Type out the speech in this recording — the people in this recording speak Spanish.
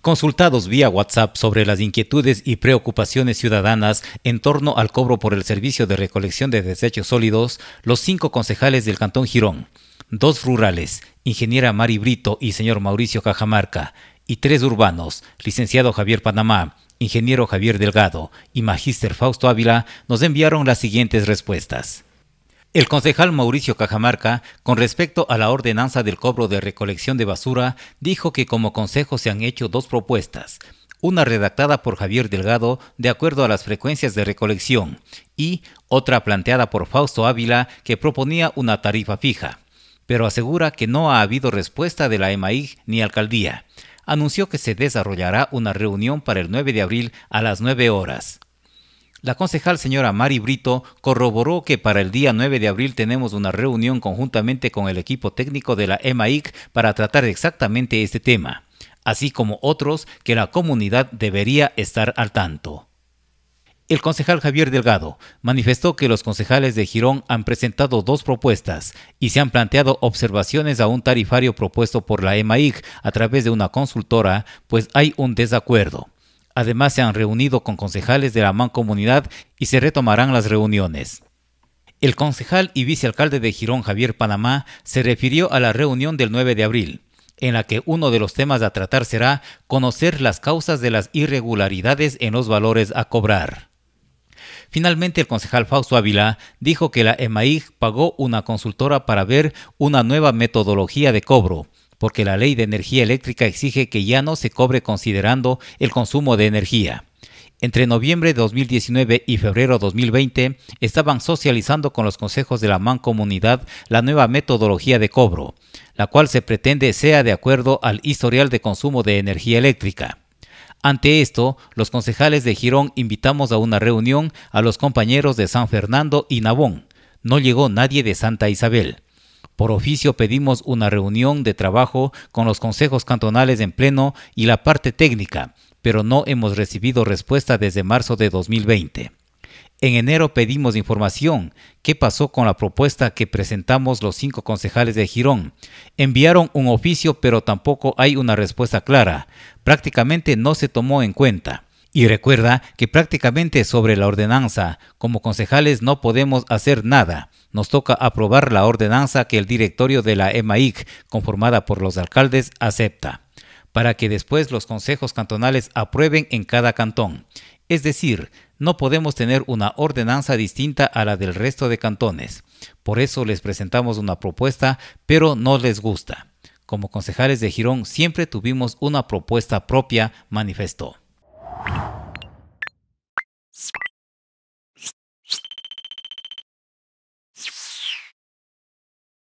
Consultados vía WhatsApp sobre las inquietudes y preocupaciones ciudadanas en torno al cobro por el servicio de recolección de desechos sólidos, los cinco concejales del Cantón Girón, dos rurales, ingeniera Mari Brito y señor Mauricio Cajamarca, y tres urbanos, licenciado Javier Panamá, ingeniero Javier Delgado y magíster Fausto Ávila, nos enviaron las siguientes respuestas. El concejal Mauricio Cajamarca, con respecto a la ordenanza del cobro de recolección de basura, dijo que como consejo se han hecho dos propuestas, una redactada por Javier Delgado de acuerdo a las frecuencias de recolección y otra planteada por Fausto Ávila que proponía una tarifa fija, pero asegura que no ha habido respuesta de la EMAIG ni alcaldía. Anunció que se desarrollará una reunión para el 9 de abril a las 9 horas. La concejal señora Mari Brito corroboró que para el día 9 de abril tenemos una reunión conjuntamente con el equipo técnico de la EMAIC para tratar exactamente este tema, así como otros que la comunidad debería estar al tanto. El concejal Javier Delgado manifestó que los concejales de Girón han presentado dos propuestas y se han planteado observaciones a un tarifario propuesto por la EMAIC a través de una consultora, pues hay un desacuerdo. Además, se han reunido con concejales de la mancomunidad y se retomarán las reuniones. El concejal y vicealcalde de Girón, Javier Panamá, se refirió a la reunión del 9 de abril, en la que uno de los temas a tratar será conocer las causas de las irregularidades en los valores a cobrar. Finalmente, el concejal Fausto Ávila dijo que la EMAIG pagó una consultora para ver una nueva metodología de cobro, porque la ley de energía eléctrica exige que ya no se cobre considerando el consumo de energía. Entre noviembre de 2019 y febrero de 2020 estaban socializando con los consejos de la mancomunidad la nueva metodología de cobro, la cual se pretende sea de acuerdo al historial de consumo de energía eléctrica. Ante esto, los concejales de Girón invitamos a una reunión a los compañeros de San Fernando y Nabón. No llegó nadie de Santa Isabel. Por oficio pedimos una reunión de trabajo con los consejos cantonales en pleno y la parte técnica, pero no hemos recibido respuesta desde marzo de 2020. En enero pedimos información. ¿Qué pasó con la propuesta que presentamos los cinco concejales de Girón? Enviaron un oficio, pero tampoco hay una respuesta clara. Prácticamente no se tomó en cuenta. Y recuerda que prácticamente sobre la ordenanza, como concejales no podemos hacer nada. Nos toca aprobar la ordenanza que el directorio de la EMAIC, conformada por los alcaldes, acepta, para que después los consejos cantonales aprueben en cada cantón. Es decir, no podemos tener una ordenanza distinta a la del resto de cantones. Por eso les presentamos una propuesta, pero no les gusta. Como concejales de Girón siempre tuvimos una propuesta propia, manifestó.